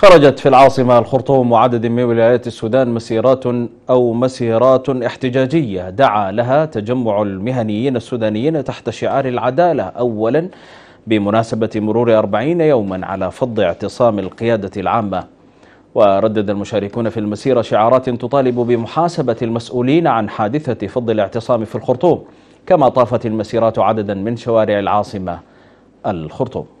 خرجت في العاصمة الخرطوم وعدد من ولايات السودان مسيرات أو مسيرات احتجاجية دعا لها تجمع المهنيين السودانيين تحت شعار العدالة أولا بمناسبة مرور أربعين يوما على فض اعتصام القيادة العامة وردد المشاركون في المسيرة شعارات تطالب بمحاسبة المسؤولين عن حادثة فض الاعتصام في الخرطوم كما طافت المسيرات عددا من شوارع العاصمة الخرطوم